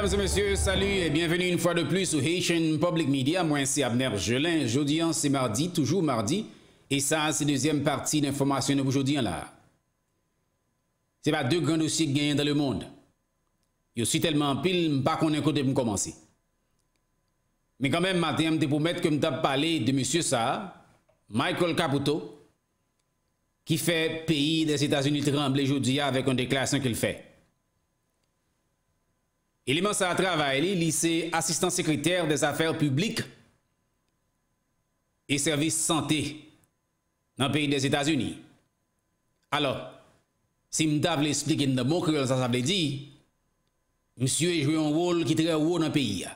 Mesdames et messieurs, salut et bienvenue une fois de plus sur Haitian Public Media. Moi, c'est Abner Gelin. Jeudi, hein, c'est mardi, toujours mardi. Et ça, c'est deuxième partie d'information de aujourd'hui. Hein, là. C'est pas deux grands dossiers gagnés dans le monde. Je suis tellement pile, pas qu'on écoute côté pour commencer. Mais quand même, matin, je vous mettre que je parler de monsieur ça, Michael Caputo, qui fait pays des États-Unis trembler aujourd'hui avec une déclaration qu'il fait. Eleman sa travay li, li se asistan sekretèr des afèr publik e servis sante nan peyi des Etats-Unis. Alo, si mdav li esplike nan mokre lan sa sa ble di, msye jouè yon wol ki tre wo nan peyi ya.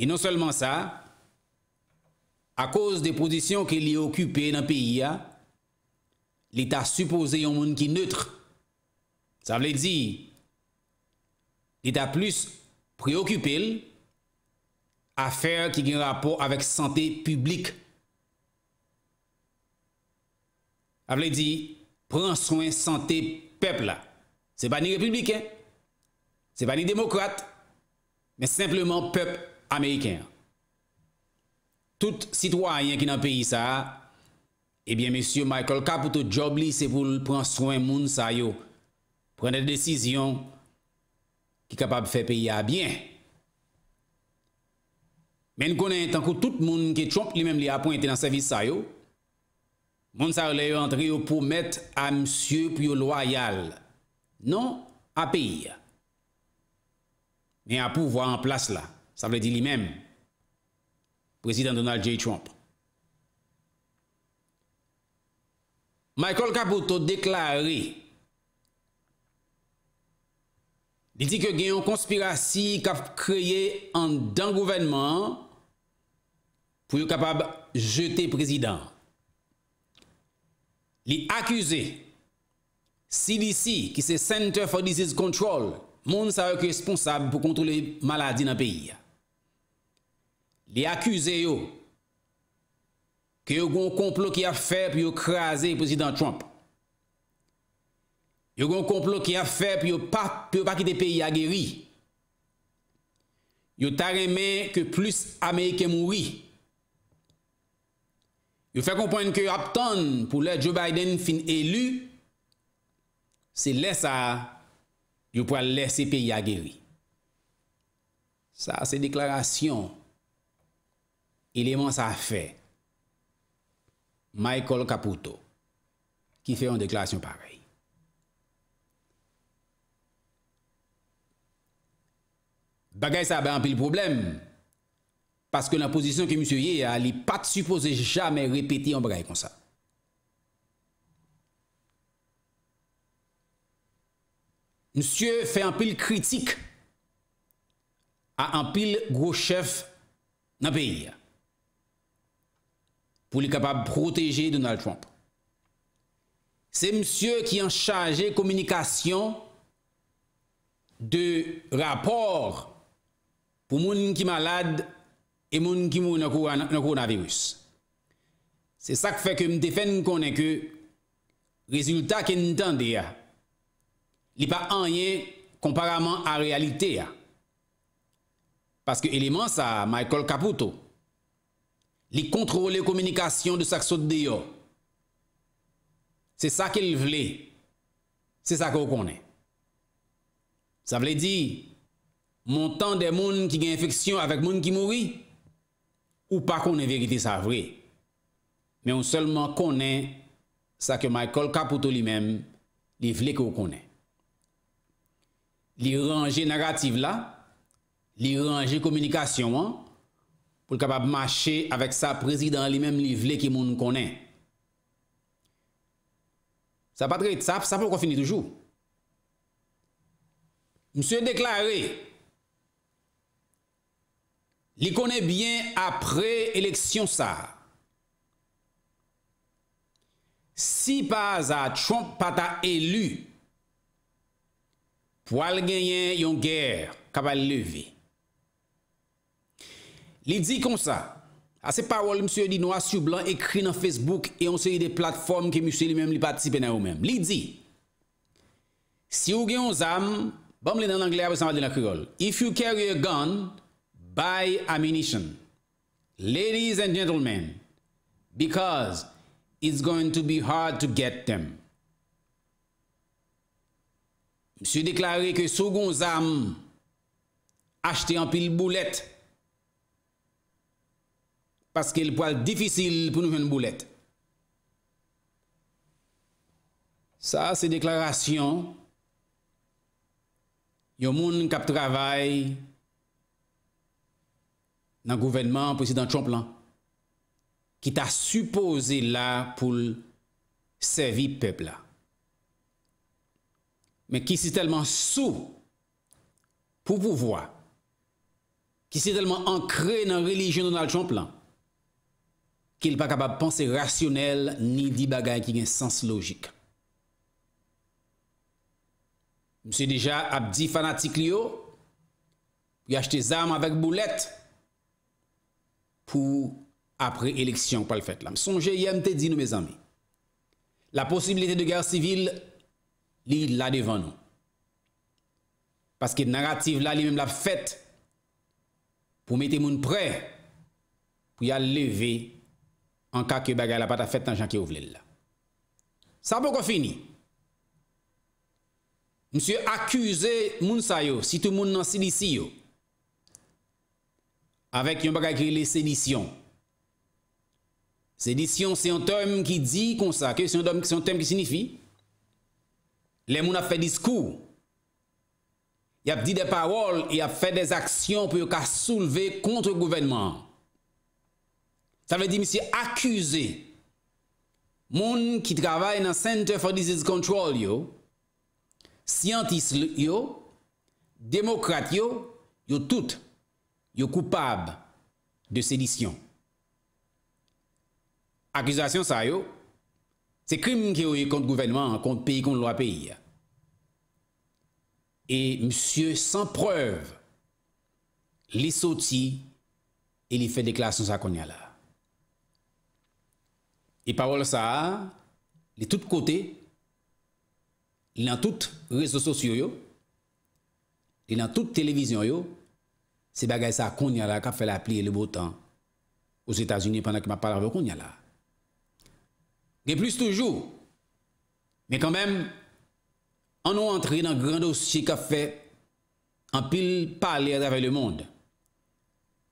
E non selman sa, a koz de posisyon ki li okupè nan peyi ya, li ta supose yon moun ki neutre. Sa ble di... et a plus preokupil afer ki gen rapor avek sante publik. A vle di, pran soen sante pepl la. Se pa ni republiken, se pa ni demokrate, men sepleman pep ameyken. Tout sitwayen ki nan peyi sa, ebyen eh mesye Michael Caputo Jobli se pou pran soen moun sa yo. Prenen desizyon ki kapab fè peye a byen. Men konen tankou tout moun ke Trump li men li apoynte nan servis sayo, moun sar le yo antre yo pou met a msyeu pyo loyal, non a peye. Men apou vwa an plas la, sa vle di li men, prezident Donald J. Trump. Michael Caputo deklari Li di ke gen yon konspirasi kap kreye an dan gouvenman pou yon kapab jete prezident. Li akuse CDC ki se Center for Disease Control moun sa wèk responsab pou kontrole maladi nan peyi. Li akuse yo ke yon gon komplok yon fè pou yon kreze prezident Trump. Yo kon konplo ki a fe, pou yo pa, pou yo pa ki te peyi ageri. Yo tareme ke plus Amerike mouri. Yo fe konpwen ki yo aptan pou le Joe Biden fin elu, se lè sa, yo pou a lè se peyi ageri. Sa se deklarasyon, eleman sa fe, Michael Caputo, ki fe yon deklarasyon parey. Bagay sa ba anpil problem paske la posisyon ki msye ye a li pat supose jamen repete anbagay kon sa. Msye fe anpil kritik a anpil gwo chef nan peyi pou li kapab proteje Donald Trump. Se msye ki an chaje komunikasyon de rapor pou moun ki malade e moun ki moun nou kou nan virus. Se sak fe ke mte fen konen ke rezultat ke ntande ya, li pa anye komparaman a realite ya. Paske eleman sa Michael Caputo, li kontrole komunikasyon de sak sot de yo. Se sak el vle, se sak ou konen. Sa vle di sa montan de moun ki gen infeksyon avèk moun ki mouri, ou pa konen verite sa vre, men ou selman konen sa ke Michael Caputo li men, li vle ki ou konen. Li ranje naratif la, li ranje komunikasyon an, pou l kapab mache avèk sa prezident li men, li vle ki moun konen. Sa pa tre etap, sa pou kon fini toujou. Mse deklaré, Li konè byen apre eleksyon sa. Si pa aza Trump pata elu, pou al genyen yon ger kapal leve. Li di kon sa. A se parol msye di noua sou blan ekri nan Facebook e yon se yi de platform ke msye li mem li pati pe nan ou mem. Li di. Si ou genyon zam, bom li nan angle apesan wadil akigol, if you carry a gun, buy ammunition. Ladies and gentlemen, because it's going to be hard to get them. M'su deklaré ke sou goun zan, achete an pil boulet, paske l'poil difisil pou nou ven boulet. Sa se deklarasyon, yo moun kap travay, moun, nan gouvenman, president Chomplan, ki ta suppose la pou l'sevi pepla. Men ki si telman sou pou pou vwa, ki si telman ankre nan religyon nan Chomplan, ki l pa kapab panse rasyonel ni di bagay ki gen sens logik. Mse deja abdi fanatik liyo, pou yachte zame avèk boulete, pou apre eleksyon kwa l fèt la. M sonje yèm te di nou mè zanmè. La posibilite de gère sivil, li la devan nou. Paske de naratif la, li mèm la fèt pou mette moun prè pou yal leve anka ke bagay la pata fèt tan janke ou vle l la. Sa pou kon fini. M sè akuse moun sa yo, si tou moun nan silisi yo. Avèk yon baka ekri les sedisyon. Sedisyon, se yon term ki di kon sa. Se yon term ki sinifi. Le moun ap fè diskou. Y ap di de parol, y ap fè de aksyon pou yon ka souleve kontre gouvenman. Sa vè di misi akuse. Moun ki travay nan Center for Disease Control yon. Siyantis yon. Demokrat yon. Yon tout. est coupable de sédition. Accusation ça yo, c'est crime qui est contre gouvernement, contre pays, contre loi pays. Et monsieur sans preuve, les sorti et les fait déclaration ça qu'on là. Et parole ça, les tout côtés, dans toutes les réseaux sociaux, il dans toute télévision yo, se bagay sa konyala kap fe la pli e le botan ou s'Etats-Unis pandan ki ma palave konyala. Ge plis toujou, men kambem, an nou antreye nan grandos che kap fe an pil pali a davay le mond,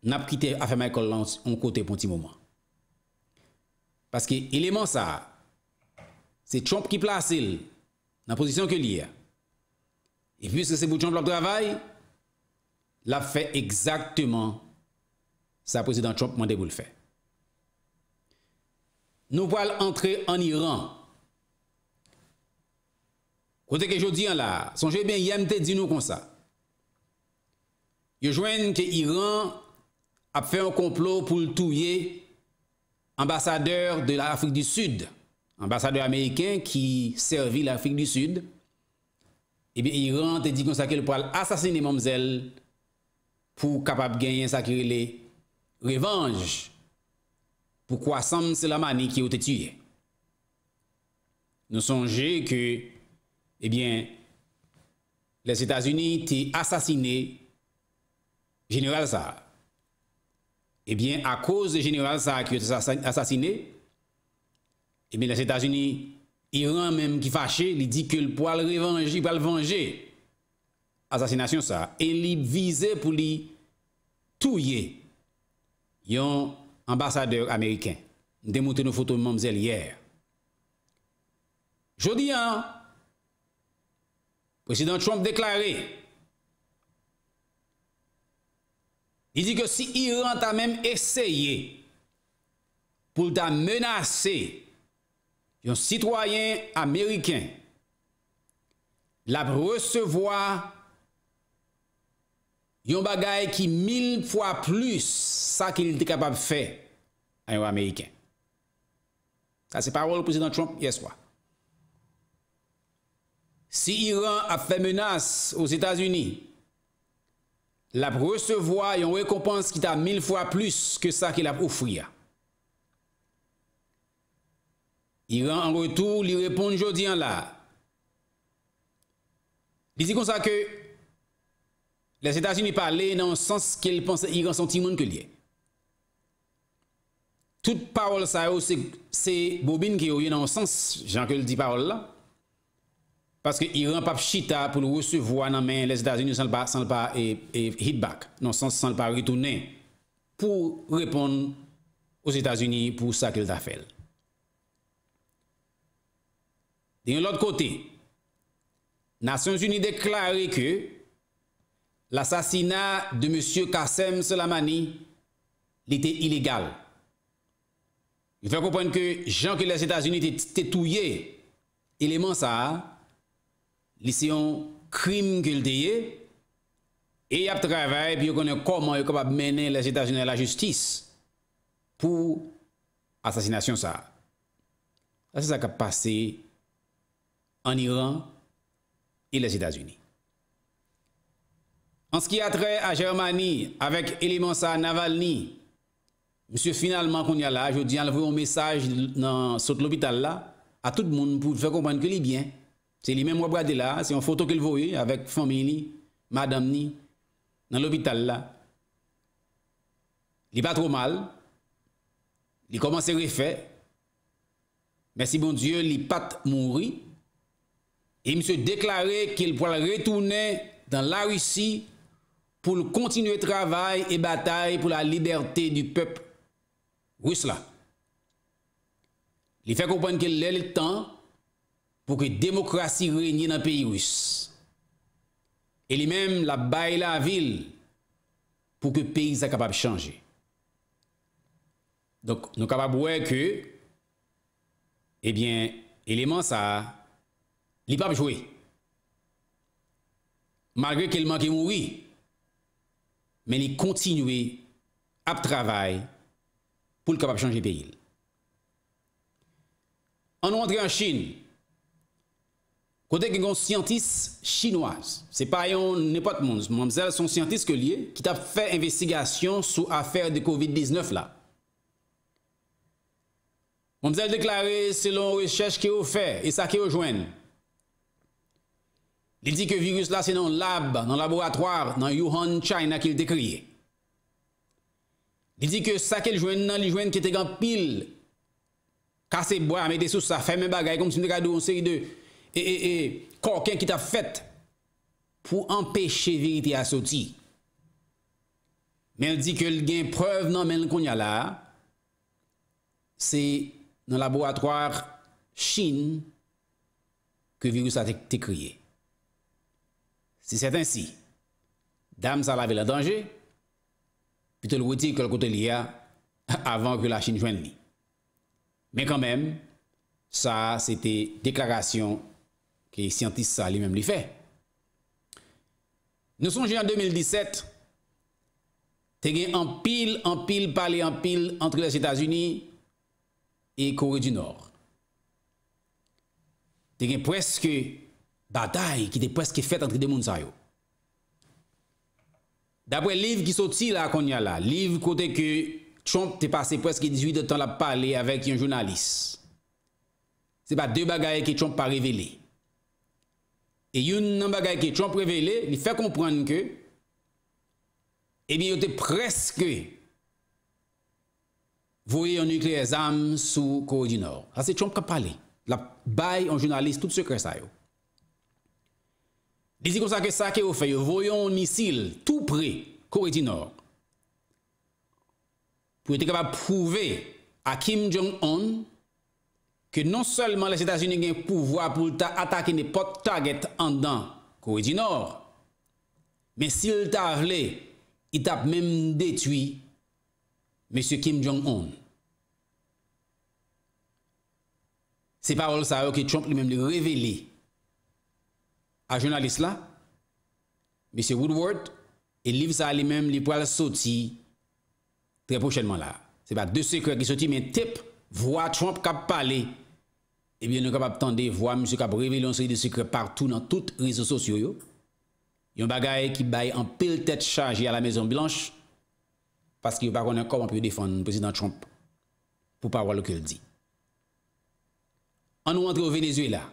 nap kite a fe may kolans an kote pon ti mouman. Paske eleman sa, se chomp ki plas el nan posisyon ke li ya. E plus se se bout chomp lak travay, la fè ekzaktèman sa prezident Trump mwande bou l fè. Nou pwal antre an Iran. Kote ke jodi an la, son jè ben yam te di nou konsa. Yo jwen ke Iran ap fè an komplot pou l touye ambasadeur de l'Afrique du Sud, ambasadeur ameyken ki servi l'Afrique du Sud, e eh bi Iran te di konsa ke l pwal asasine mwam zèl pou kapap genye sakirele revanj pou kwa sanm se la mani ki ou te tuye. Nou sonje ke, e bien, les Etats-Unis ti asasine General Sartre. E bien, a koz General Sartre ki ou te asasine, e bien, les Etats-Unis iran menm ki fache li di ke l pou al revanji pou al vangey. asasinasyon sa, en li vize pou li touye yon ambasadeur Ameriken. Demonte nou foto monsel yere. Jodi an, Presidant Trump deklare, di di ke si Iran ta menm eseye pou ta menase yon sitwayen Ameriken la recevoi yon bagay ki mil fwa plus sa ki li dekabab fe an yon Ameriken. Sa se parol president Trump yeswa. Si Iran ap fe menas ou Zetas Uni, la ap resevoa yon rekompans ki ta mil fwa plus ke sa ki la ap oufouya. Iran an retou li repon jodi an la. Bizi konsa ke Les Etats-Unis par lè nan sens ke li yon sentimon ke liè. Tout parol sa yo se bobin ki yo yon nan sens jan ke li di parol la paske yon pap chita pou nou se vwa nan men les Etats-Unis san l pa hit back nan sens san l pa ritounè pou repon os Etats-Unis pou sa ke l ta fel. Din l ot kote Nasyons-Unis deklari ke l'assassinat de M. Kassem Solamani l'ite iligal. Vi fe koupen ke jan ki les Etats-Unis tete touye eleman sa, li se yon krim ke ldeye, e yap travay pi yo konen koman yo kapab mene les Etats-Unis la justis pou asassinasyon sa. Asse sa kap pase an Iran e les Etats-Unis. An se ki atre a Germani, avek Elemansa Navalni, msye finalman kon yal la, jodi an levwe yon mesaj nan sot l'hobital la, a tout moun pou fè kompany ke li byen. Se li men mwa brade la, se yon foto ke l voye, avek famili, madamni, nan l'hobital la. Li pa tro mal, li koman se refè, mwen si bon Diyo, li pat moun ri, e mse deklarè ke l pou al retounè dan la Risi, pou l kontinue travay e batay pou la liderte du pep rous la. Li fè koupan ke lè lè tan pou ke demokrasi renye nan peyi rous. E li mèm la bay la vil pou ke peyi sa kapab chanje. Donk nou kapab wè ke e eh bè eleman sa li pap jwe magre ke l manke mouri men li kontinwe ap travay pou l kapap chanje pe il. An nou antre an Chin, kote gen kon scientist chinoise, se payan ne pat mounz, moun zel son scientist ke liye, ki tap fè investigasyon sou afer de COVID-19 la. Moun zel deklare selon rechèche ki ou fè, e sa ki ou jwenne. Li di ke virus la se nan lab, nan laboratoire, nan Wuhan, China ki li dekriye. Li di ke sakel jwen nan li jwen ki te gan pil, kase boye ame de sou sa fèm e bagay konm si ne kadou an seri 2, e, e, e, konken ki ta fèt pou empèche viri te asoti. Men li di ke l gen preuve nan men kon ya la, se nan laboratoire, chine, ke virus la te kriye. Si set ansi, dam sa la ve la danje, pi te lou di ke l kote li ya avan ke la chine jwen li. Men kan men, sa, se te deklarasyon ki siyantis sa li men li fe. Nou son jen an 2017, te gen an pil, an pil, pale an pil entre les Etats-Unis e Kore du Nord. Te gen preske Batae ki te preske fèt entre de moun sa non eh yo. Dapre liv ki soti la akon ya la, liv kote ke Trump te pase preske 18 de tan la pale avek yon jounalist. Se ba de bagaye ke Trump pa revele. E yon bagaye ke Trump revele, ni fè kompran ke, ebi yo te preske vwe yon nukleè zam sou kou di nor. Ase Trump ka pale. La baye yon jounalist tout sekre sa yo. Disi konsa ke sa ke ou feyo, voyon misil tout pre kore di nor. Pou ete kapap prouve a Kim Jong-un ke non selman la cetasyon gen pouvoi pou ta atake ne pot target andan kore di nor, men sil ta vle, it ap men detui, Mese Kim Jong-un. Se parol sa ou ke Trump li men de revele, a jounalist la, Mr. Woodward, e liv sa li menm li pou al soti tre pochenman la. Se pa de sikre ki soti men tip, vwa Trump kap pale, e bi yo nou kap ap tande vwa Mr. Kaprevi, lon se li de sikre partou nan tout rizou sosyo yo. Yon bagay ki bay an pil tet chanji a la mezon blanche, paski yo paron an kom an pi yo defan president Trump pou pa wala ke l di. An nou antre venezuela,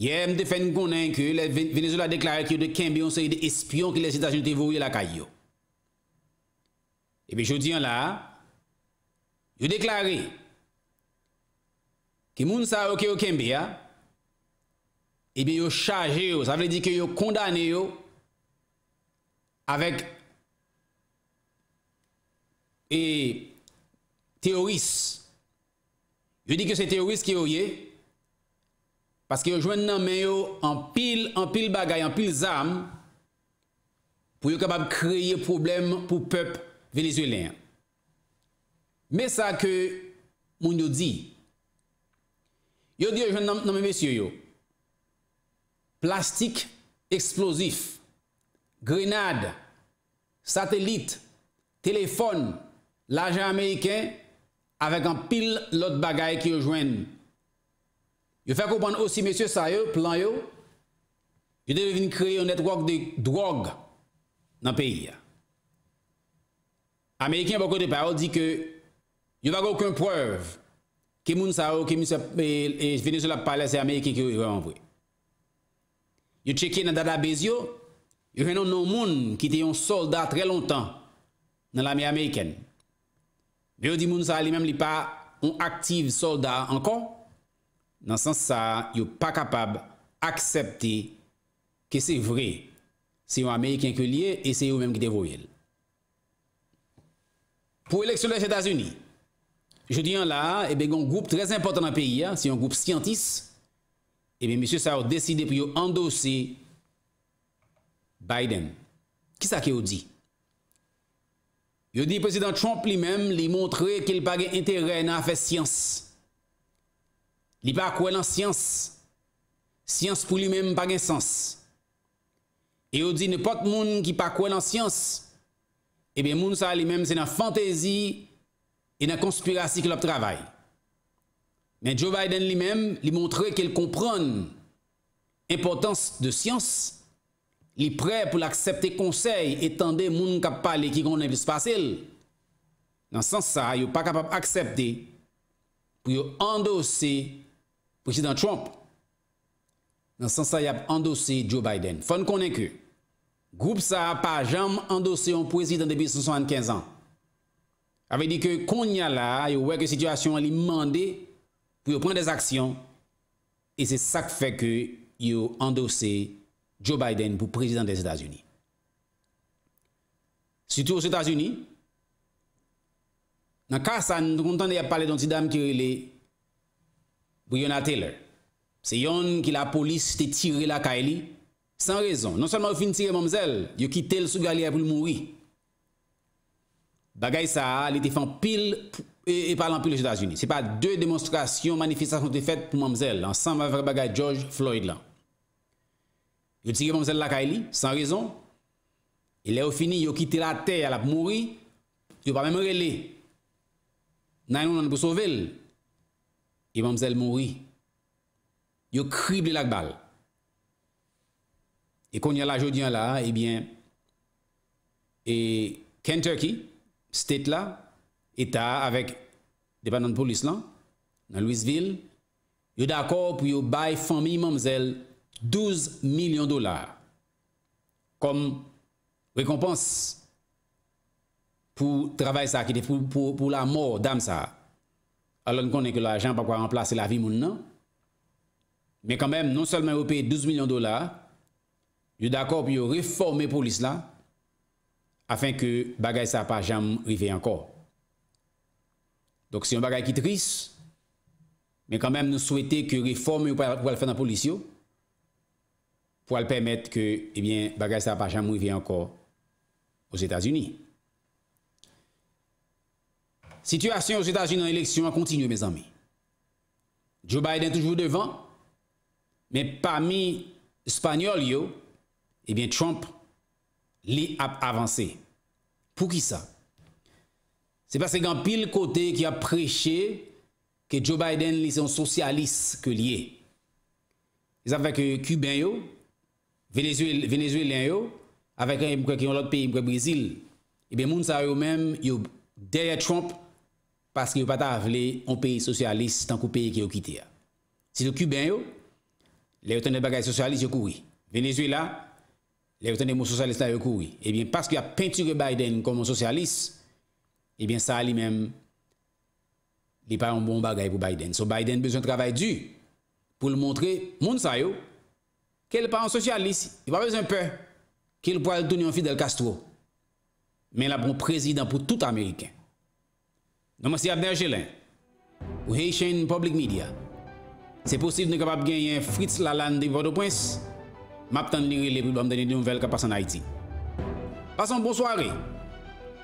Yem defen konen ke venezuela deklare ki yo dekembe yon se yi de espyon ki le sitasyon te vou yon la kayo. E bi jodi yon la, yo deklare, ki moun sa okyo kembe ya, e bi yo chaje yo, sa vle di ki yo kondane yo, avek, e teoris, yo di ki se teoris ki yo ye, Aske yo jwen nan men yo an pil bagay, an pil zarm pou yo kabab kreye problem pou pep venezuelen. Mesa ke moun yo di, yo di yo jwen nan men mesye yo, plastik eksplosif, grenade, satelit, telefon, laje Ameriken, avèk an pil lot bagay ki yo jwen. Yo fè koupan osi mesye sa yo, plan yo, eh, eh, yo devè vin kreye un netrog de drog nan peyi ya. Amerikyan bako de par, yo di ke, yo vaga okon prev, ke moun sa yo, ke moun sa, e veni sou la pale se Amerikyan ki yo yon vwe. Yo tchekye nan dada bez yo, yo renon nou moun ki te yon soldat tre lontan nan lami Amerikyan. Yo di moun sa li mem li pa, yon aktive soldat ankon, nan sans sa, yo pa kapab aksepte ke se vre, se yo Amerikien ke liye, e se yo menm ki te roye. Po eleksyon le Fètazuni, yo diyan la, ebe, yon goup trez important nan peyi, si yon goup siyantis, ebe, misyo sa ou deside pou yo andosi Biden. Ki sa ke yo di? Yo di, President Trump li menm li montre ke li page interè nan fè siyans li pa kwen nan siyans, siyans pou li menm pa gen sens. E yo di, ne pot moun ki pa kwen nan siyans, e ben moun sa li menm, se nan fantesi e nan konspirasi ki lop trabay. Men Joe Biden li menm, li montre ke l kompron impotans de siyans, li pre pou l aksepte konsey etan de moun kap pale ki konnen vis fasil. Nan sens sa, yo pa kapap aksepte pou yo andose Prezident Trump, nan san sa yap endose Joe Biden. Fon konen ke, group sa pa jam endose an prezident debi 75 an, ave di ke kon nya la, yo weke situasyon an li mande pou yo pren des aksyon, e se sak fe ke yo endose Joe Biden pou prezident des Etats-Unis. Situ ou Etats-Unis, nan ka sa, nou kontan de yap pale don si dam ki yo le Pou Yonat Taylor. Se yon ki la polis te tire la ka e li. San rezon. Non salman ou fin tire mamzel. Yo kite l sou gali ap mou ri. Bagay sa, li te fan pil. E, e palan pil l Jutajuni. Se pa de demonstrasyon manifestasyon te fet pou mamzel. Ansan va vare bagay George Floyd lan. Yo tire mamzel la ka e li. San rezon. E le ou fini yo kite la te al ap mou ri. Yo pa mè mè re le. Nan yon nan pou sovel. yo krib li lakbal e konye la jodyan la e eh bien e Kentucky state la eta avek depanant polis lan nan Louisville yo dako pou yo bay fomi 12 milyon dolar kom rekompans pou travay sa pou la mor dam sa alon konen ke la jan pa kwa remplase la vi moun nan, men kan men non sol men ou pe 12 milyon dolar, yo d'akop yo reforme polis la, afen ke bagay sa pa jam rivey ankor. Dok se yon eh bagay ki tris, men kan men nou souwete ke reforme yo pou al fè nan polis yo, pou al pèmèt ke bagay sa pa jam rivey ankor ou se tas yoni. Sityasyon ou s'e tajine an eleksyon an kontinu, mes ami. Joe Biden toujvou devan, men parmi Spanyol yo, e eh ben Trump li ap avanse. Pou ki sa? Se pas se gan pil kote ki ap preche ke Joe Biden li se an sosyalist ke li e. Se sa feke Kuben yo, Venezuelen yo, aveke mkwe ki yon lot pe, mkwe Brazil, e ben moun sa yo men yo derye Trump Paske yo pata avle an peyi sosyalist tan ko peyi ki yo kite ya. Si yo kuben yo, le yo tene bagay sosyalist yo koui. Venezuela, le yo tene moun sosyalist la yo koui. Ebyen, eh paske yo a peyture Biden kon moun sosyalist, ebyen eh sa li men, li pa yon bon bagay pou Biden. So Biden bezon travay du pou l montre, moun sa yo, ke l pa yon sosyalist, yon pa bezon pe, ke l pou al touni an fidel Castro, men la bon prezident pou tout Ameriken. Nou monsi Abner Jelin, ou Heyshen Public Media. Se posib nou kapap genyen Fritz Lalande de Bordeaux-Prince, map tan lirile pribam dene nouvel kapasan Haiti. Pasan bon soare,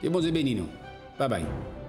ke bon zebeni nou. Ba bay.